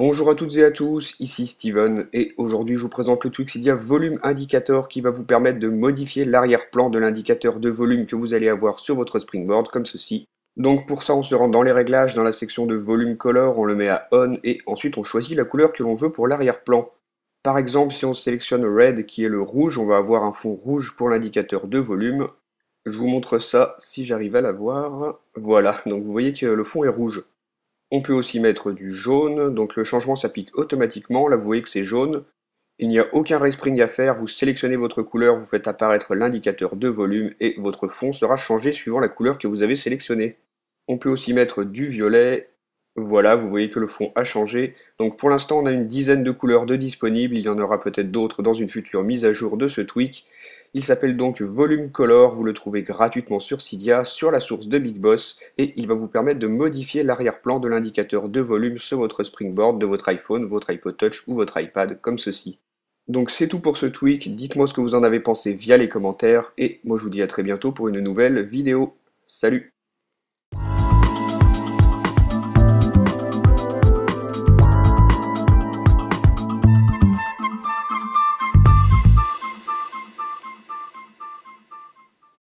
Bonjour à toutes et à tous, ici Steven et aujourd'hui je vous présente le Twixidia Volume Indicator qui va vous permettre de modifier l'arrière-plan de l'indicateur de volume que vous allez avoir sur votre springboard comme ceci. Donc pour ça on se rend dans les réglages, dans la section de volume color, on le met à on et ensuite on choisit la couleur que l'on veut pour l'arrière-plan. Par exemple si on sélectionne red qui est le rouge, on va avoir un fond rouge pour l'indicateur de volume. Je vous montre ça si j'arrive à l'avoir... Voilà, donc vous voyez que le fond est rouge. On peut aussi mettre du jaune, donc le changement s'applique automatiquement, là vous voyez que c'est jaune. Il n'y a aucun respring à faire, vous sélectionnez votre couleur, vous faites apparaître l'indicateur de volume et votre fond sera changé suivant la couleur que vous avez sélectionnée. On peut aussi mettre du violet, voilà vous voyez que le fond a changé. Donc pour l'instant on a une dizaine de couleurs de disponibles, il y en aura peut-être d'autres dans une future mise à jour de ce tweak. Il s'appelle donc Volume Color, vous le trouvez gratuitement sur Cydia, sur la source de Big Boss, et il va vous permettre de modifier l'arrière-plan de l'indicateur de volume sur votre springboard de votre iPhone, votre iPod Touch ou votre iPad, comme ceci. Donc c'est tout pour ce tweak, dites-moi ce que vous en avez pensé via les commentaires, et moi je vous dis à très bientôt pour une nouvelle vidéo. Salut